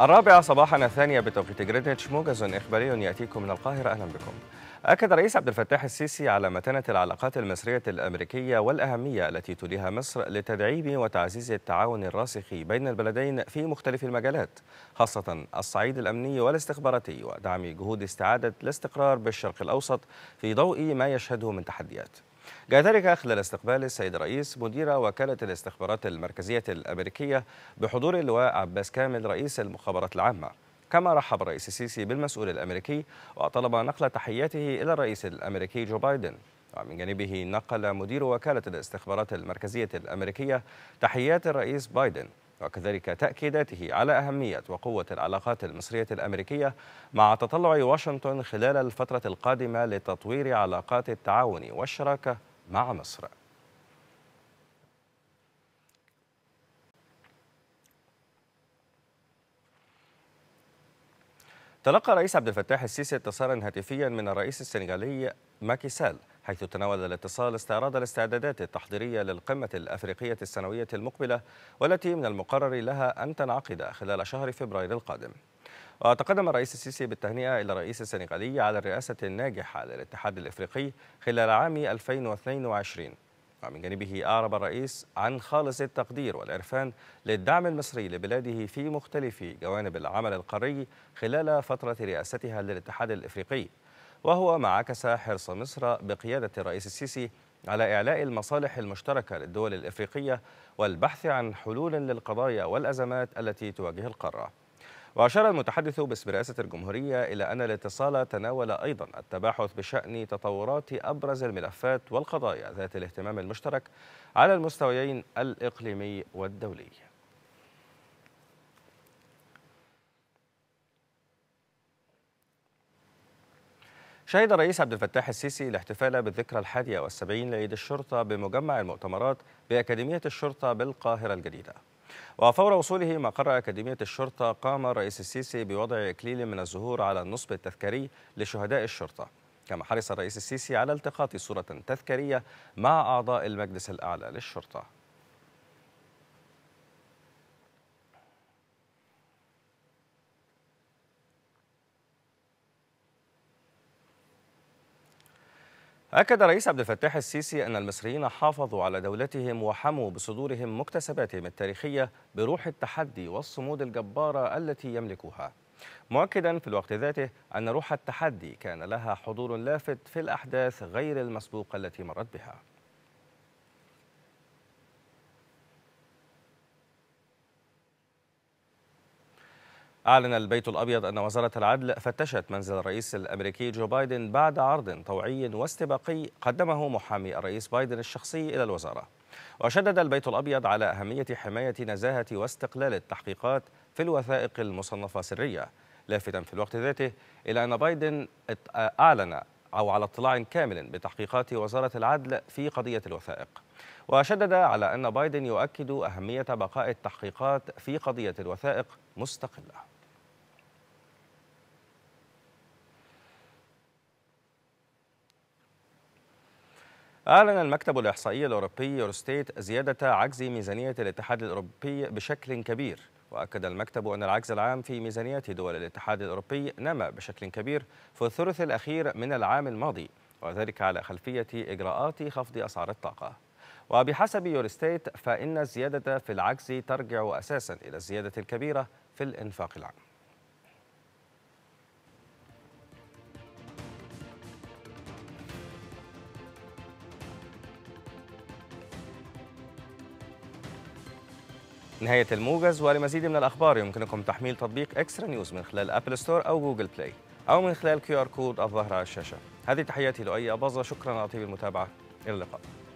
الرابعة صباحا الثانية بتوقيت جرينتش موجز إخباري يأتيكم من القاهرة أهلا بكم أكد الرئيس عبد الفتاح السيسي على متانة العلاقات المصرية الأمريكية والأهمية التي تليها مصر لتدعيم وتعزيز التعاون الراسخ بين البلدين في مختلف المجالات خاصة الصعيد الأمني والاستخباراتي ودعم جهود استعادة الاستقرار بالشرق الأوسط في ضوء ما يشهده من تحديات جاء ذلك خلال استقبال السيد رئيس مدير وكالة الاستخبارات المركزية الأمريكية بحضور اللواء عباس كامل رئيس المخابرات العامة كما رحب الرئيس السيسي بالمسؤول الأمريكي وطلب نقل تحياته إلى الرئيس الأمريكي جو بايدن ومن جانبه نقل مدير وكالة الاستخبارات المركزية الأمريكية تحيات الرئيس بايدن وكذلك تأكيداته على أهمية وقوة العلاقات المصرية الأمريكية مع تطلع واشنطن خلال الفترة القادمة لتطوير علاقات التعاون والشراكة مع مصر تلقى الرئيس عبد الفتاح السيسي اتصالا هاتفيا من الرئيس السنغالي ماكي سال حيث تناول الاتصال استعراض الاستعدادات التحضيرية للقمة الأفريقية السنوية المقبلة والتي من المقرر لها أن تنعقد خلال شهر فبراير القادم وتقدم الرئيس السيسي بالتهنئة إلى الرئيس السنغالي على الرئاسة الناجحة للاتحاد الإفريقي خلال عام 2022 ومن جانبه أعرب الرئيس عن خالص التقدير والعرفان للدعم المصري لبلاده في مختلف جوانب العمل القاري خلال فترة رئاستها للاتحاد الإفريقي وهو ما عكس حرص مصر بقيادة الرئيس السيسي على إعلاء المصالح المشتركة للدول الإفريقية والبحث عن حلول للقضايا والأزمات التي تواجه القارة وأشار المتحدث باسم رئاسة الجمهورية إلى أن الاتصال تناول أيضا التباحث بشأن تطورات أبرز الملفات والقضايا ذات الاهتمام المشترك على المستويين الإقليمي والدولي شهد الرئيس عبد الفتاح السيسي الاحتفال بالذكرى الحادية والسبعين لعيد الشرطة بمجمع المؤتمرات بأكاديمية الشرطة بالقاهرة الجديدة وفور وصوله مقر أكاديمية الشرطة قام الرئيس السيسي بوضع إكليل من الزهور على النصب التذكاري لشهداء الشرطة كما حرص الرئيس السيسي على التقاط صورة تذكارية مع أعضاء المجلس الأعلى للشرطة أكد رئيس عبد الفتاح السيسي أن المصريين حافظوا على دولتهم وحموا بصدورهم مكتسباتهم التاريخية بروح التحدي والصمود الجبارة التي يملكوها مؤكدا في الوقت ذاته أن روح التحدي كان لها حضور لافت في الأحداث غير المسبوقة التي مرت بها أعلن البيت الأبيض أن وزارة العدل فتشت منزل الرئيس الأمريكي جو بايدن بعد عرض طوعي واستباقي قدمه محامي الرئيس بايدن الشخصي إلى الوزارة وشدد البيت الأبيض على أهمية حماية نزاهة واستقلال التحقيقات في الوثائق المصنفة سرية لافتا في الوقت ذاته إلى أن بايدن أعلن أو على اطلاع كامل بتحقيقات وزارة العدل في قضية الوثائق وشدد على أن بايدن يؤكد أهمية بقاء التحقيقات في قضية الوثائق مستقلة أعلن المكتب الإحصائي الأوروبي يورستيت زيادة عجز ميزانية الاتحاد الأوروبي بشكل كبير وأكد المكتب أن العجز العام في ميزانيات دول الاتحاد الأوروبي نما بشكل كبير في الثلث الأخير من العام الماضي وذلك على خلفية إجراءات خفض أسعار الطاقة وبحسب يورستيت فإن الزيادة في العجز ترجع أساسا إلى الزيادة الكبيرة في الإنفاق العام نهاية الموجز ولمزيد من الأخبار يمكنكم تحميل تطبيق إكسترا نيوز من خلال أبل ستور أو جوجل بلاي أو من خلال كيو آر كود الظاهر على الشاشة هذه تحياتي لؤي أبازة شكرا على طيب المتابعة إلى اللقاء